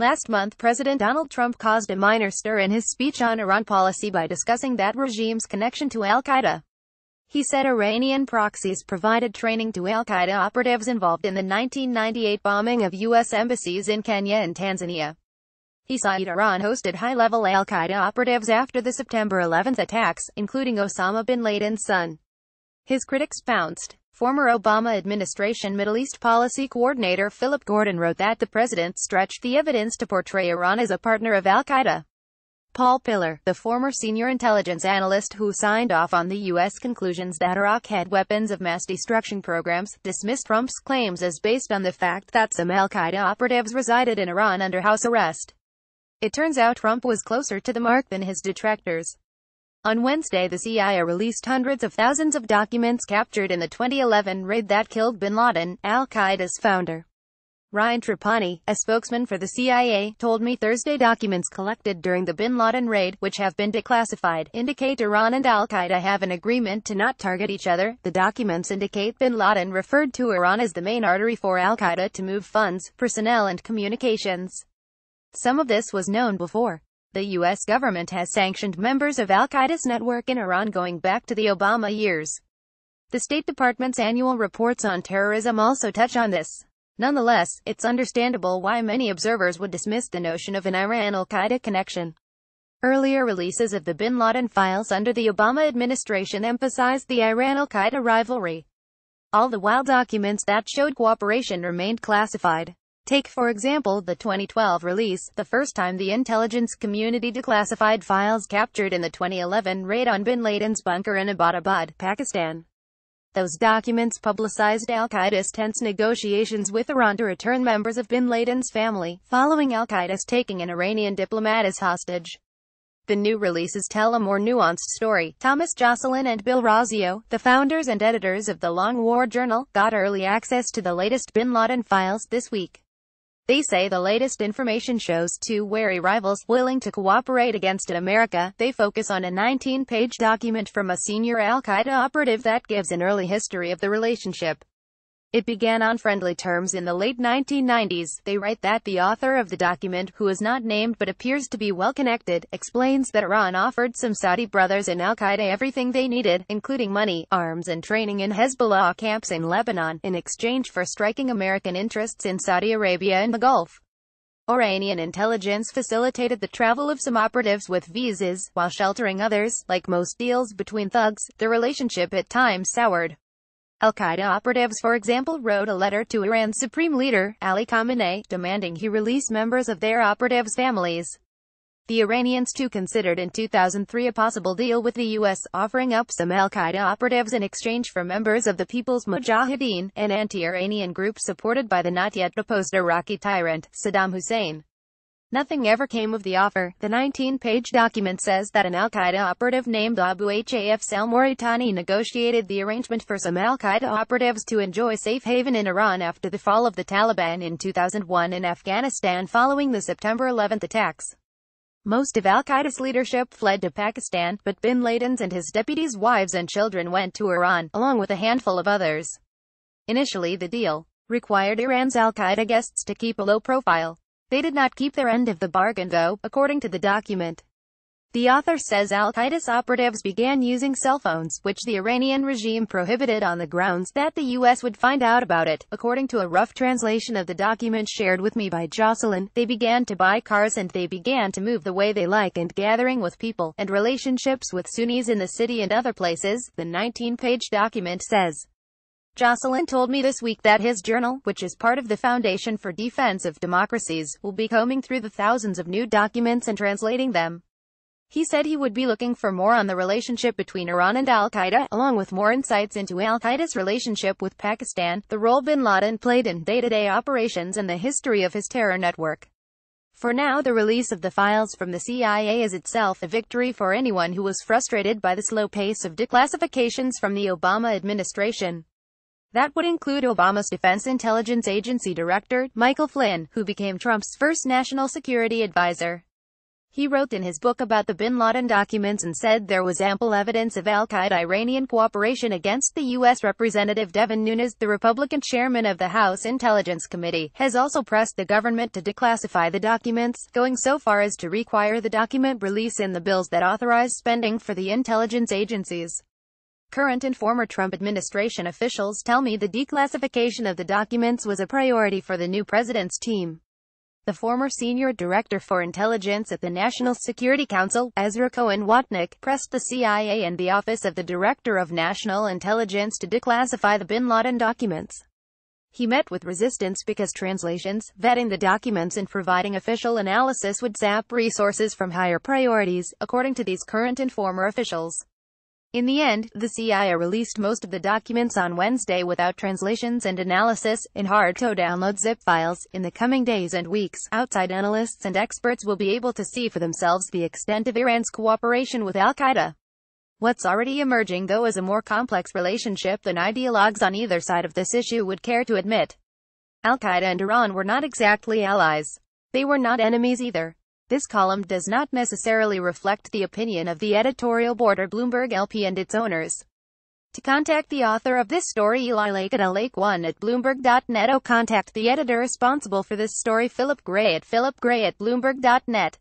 Last month President Donald Trump caused a minor stir in his speech on Iran policy by discussing that regime's connection to al-Qaeda. He said Iranian proxies provided training to al-Qaeda operatives involved in the 1998 bombing of U.S. embassies in Kenya and Tanzania. He said Iran hosted high-level al-Qaeda operatives after the September 11 attacks, including Osama bin Laden's son. His critics pounced. Former Obama administration Middle East policy coordinator Philip Gordon wrote that the president stretched the evidence to portray Iran as a partner of al-Qaeda. Paul Pillar, the former senior intelligence analyst who signed off on the U.S. conclusions that Iraq had weapons of mass destruction programs, dismissed Trump's claims as based on the fact that some al-Qaeda operatives resided in Iran under house arrest. It turns out Trump was closer to the mark than his detractors. On Wednesday the CIA released hundreds of thousands of documents captured in the 2011 raid that killed bin Laden, al-Qaeda's founder. Ryan Trapani, a spokesman for the CIA, told me Thursday documents collected during the bin Laden raid, which have been declassified, indicate Iran and al-Qaeda have an agreement to not target each other. The documents indicate bin Laden referred to Iran as the main artery for al-Qaeda to move funds, personnel and communications. Some of this was known before. The U.S. government has sanctioned members of al-Qaeda's network in Iran going back to the Obama years. The State Department's annual reports on terrorism also touch on this. Nonetheless, it's understandable why many observers would dismiss the notion of an Iran-al-Qaeda connection. Earlier releases of the bin Laden files under the Obama administration emphasized the Iran-al-Qaeda rivalry. All the while documents that showed cooperation remained classified. Take for example the 2012 release, the first time the intelligence community declassified files captured in the 2011 raid on bin Laden's bunker in Abbottabad, Pakistan. Those documents publicized al-Qaeda's tense negotiations with Iran to return members of bin Laden's family, following al-Qaeda's taking an Iranian diplomat as hostage. The new releases tell a more nuanced story. Thomas Jocelyn and Bill Rosio, the founders and editors of the Long War Journal, got early access to the latest Bin Laden files this week. They say the latest information shows two wary rivals willing to cooperate against America. They focus on a 19-page document from a senior al-Qaeda operative that gives an early history of the relationship. It began on friendly terms in the late 1990s. They write that the author of the document, who is not named but appears to be well-connected, explains that Iran offered some Saudi brothers in al-Qaeda everything they needed, including money, arms and training in Hezbollah camps in Lebanon, in exchange for striking American interests in Saudi Arabia and the Gulf. Iranian intelligence facilitated the travel of some operatives with visas, while sheltering others. Like most deals between thugs, the relationship at times soured. Al-Qaeda operatives for example wrote a letter to Iran's supreme leader, Ali Khamenei, demanding he release members of their operatives' families. The Iranians too considered in 2003 a possible deal with the U.S., offering up some al-Qaeda operatives in exchange for members of the People's Mujahideen, an anti-Iranian group supported by the not-yet-deposed Iraqi tyrant, Saddam Hussein. Nothing ever came of the offer. The 19-page document says that an al-Qaeda operative named Abu Haf Salmoritani negotiated the arrangement for some al-Qaeda operatives to enjoy safe haven in Iran after the fall of the Taliban in 2001 in Afghanistan following the September 11 attacks. Most of al-Qaeda's leadership fled to Pakistan, but bin Laden's and his deputies' wives and children went to Iran, along with a handful of others. Initially the deal required Iran's al-Qaeda guests to keep a low profile. They did not keep their end of the bargain though, according to the document. The author says al-Qaeda's operatives began using cell phones, which the Iranian regime prohibited on the grounds that the U.S. would find out about it. According to a rough translation of the document shared with me by Jocelyn, they began to buy cars and they began to move the way they like and gathering with people, and relationships with Sunnis in the city and other places, the 19-page document says. Jocelyn told me this week that his journal, which is part of the Foundation for Defense of Democracies, will be combing through the thousands of new documents and translating them. He said he would be looking for more on the relationship between Iran and al-Qaeda, along with more insights into al-Qaeda's relationship with Pakistan, the role bin Laden played in day-to-day -day operations and the history of his terror network. For now the release of the files from the CIA is itself a victory for anyone who was frustrated by the slow pace of declassifications from the Obama administration. That would include Obama's Defense Intelligence Agency Director, Michael Flynn, who became Trump's first national security advisor. He wrote in his book about the bin Laden documents and said there was ample evidence of al-Qaeda Iranian cooperation against the U.S. Representative Devin Nunes, the Republican chairman of the House Intelligence Committee, has also pressed the government to declassify the documents, going so far as to require the document release in the bills that authorize spending for the intelligence agencies. Current and former Trump administration officials tell me the declassification of the documents was a priority for the new president's team. The former senior director for intelligence at the National Security Council, Ezra Cohen Watnick, pressed the CIA and the Office of the Director of National Intelligence to declassify the bin Laden documents. He met with resistance because translations, vetting the documents and providing official analysis would zap resources from higher priorities, according to these current and former officials. In the end, the CIA released most of the documents on Wednesday without translations and analysis, in hard-to-download zip files. In the coming days and weeks, outside analysts and experts will be able to see for themselves the extent of Iran's cooperation with al-Qaeda. What's already emerging though is a more complex relationship than ideologues on either side of this issue would care to admit. Al-Qaeda and Iran were not exactly allies. They were not enemies either. This column does not necessarily reflect the opinion of the editorial board or Bloomberg LP and its owners. To contact the author of this story Eli Lake at lake1 at bloomberg.net or contact the editor responsible for this story Philip Gray at philipgray at bloomberg.net.